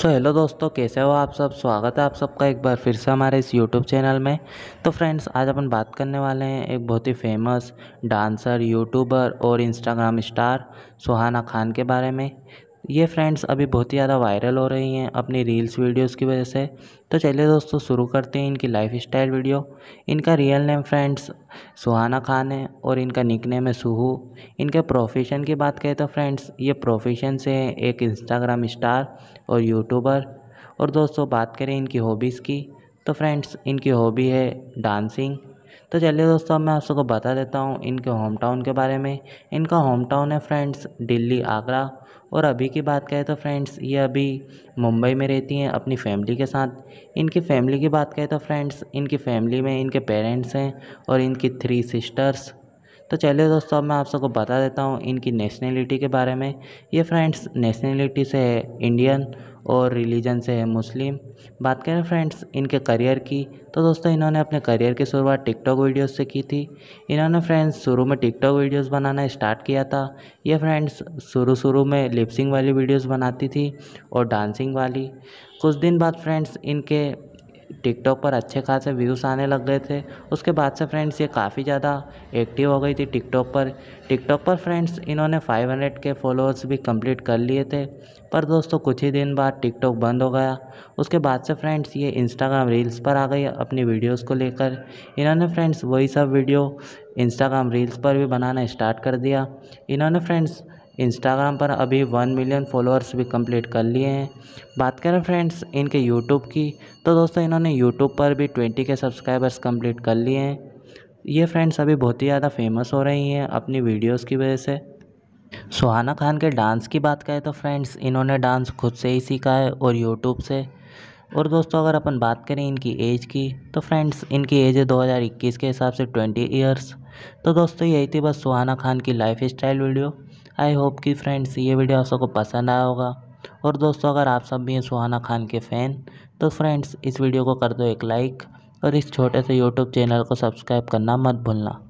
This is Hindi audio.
सो हेलो दोस्तों कैसे हो आप सब स्वागत है आप सबका एक बार फिर से हमारे इस यूट्यूब चैनल में तो फ्रेंड्स आज अपन बात करने वाले हैं एक बहुत ही फेमस डांसर यूट्यूबर और इंस्टाग्राम स्टार सुहाना खान के बारे में ये फ्रेंड्स अभी बहुत ही ज़्यादा वायरल हो रही हैं अपनी रील्स वीडियोस की वजह से तो चलिए दोस्तों शुरू करते हैं इनकी लाइफ स्टाइल वीडियो इनका real name friends Suhana Khan है और इनका निक नेम है सुहू इनके प्रोफेशन की बात करें तो फ्रेंड्स ये प्रोफेशन से हैं एक इंस्टाग्राम स्टार और यूट्यूबर और दोस्तों बात करें इनकी हॉबीज़ की तो फ्रेंड्स इनकी हॉबी है डांसिंग तो चलिए दोस्तों मैं आप सबको बता देता हूँ इनके होम टाउन के बारे में इनका होम टाउन है फ्रेंड्स दिल्ली आगरा और अभी की बात करें तो फ्रेंड्स ये अभी मुंबई में रहती हैं अपनी फैमिली के साथ इनकी फैमिली की बात करें तो फ्रेंड्स इनकी फैमिली में इनके पेरेंट्स हैं और इनकी थ्री सिस्टर्स तो चलिए दोस्तों अब मैं आप सबको बता देता हूँ इनकी नेशनैलिटी के बारे में ये फ्रेंड्स नेशनैलिटी से है इंडियन और रिलीजन से है मुस्लिम बात करें फ्रेंड्स इनके करियर की तो दोस्तों इन्होंने अपने करियर की शुरुआत टिकटॉक वीडियोस से की थी इन्होंने फ्रेंड्स शुरू में टिकटॉक वीडियोस बनाना स्टार्ट किया था ये फ्रेंड्स शुरू शुरू में लिपसिंग वाली वीडियोस बनाती थी और डांसिंग वाली कुछ दिन बाद फ्रेंड्स इनके टिकटॉक पर अच्छे खासे व्यूज़ आने लग गए थे उसके बाद से फ्रेंड्स ये काफ़ी ज़्यादा एक्टिव हो गई थी टिकटॉक पर टिकटॉक पर फ्रेंड्स इन्होंने 500 के फॉलोअर्स भी कंप्लीट कर लिए थे पर दोस्तों कुछ ही दिन बाद टिकटॉक बंद हो गया उसके बाद से फ्रेंड्स ये इंस्टाग्राम रील्स पर आ गई अपनी वीडियोज़ को लेकर इन्होंने फ्रेंड्स वही सब वीडियो इंस्टाग्राम रील्स पर भी बनाना स्टार्ट कर दिया इन्होंने फ्रेंड्स इंस्टाग्राम पर अभी वन मिलियन फॉलोअर्स भी कंप्लीट कर लिए हैं बात करें फ्रेंड्स इनके यूट्यूब की तो दोस्तों इन्होंने यूट्यूब पर भी ट्वेंटी के सब्सक्राइबर्स कंप्लीट कर लिए हैं ये फ्रेंड्स अभी बहुत ही ज़्यादा फेमस हो रही हैं अपनी वीडियोज़ की वजह से सुहाना खान के डांस की बात करें तो फ्रेंड्स इन्होंने डांस खुद से ही सीखा है और यूट्यूब से और दोस्तों अगर अपन बात करें इनकी एज की तो फ्रेंड्स इनकी एज है दो के हिसाब से ट्वेंटी ईयर्स तो दोस्तों यही थी बस सुहाना खान की lifestyle video I hope कि फ्रेंड्स ये वीडियो आप सबको पसंद आया होगा और दोस्तों अगर आप सब भी हैं सुहाना खान के फ़ैन तो फ्रेंड्स इस वीडियो को कर दो एक लाइक और इस छोटे से यूट्यूब चैनल को सब्सक्राइब करना मत भूलना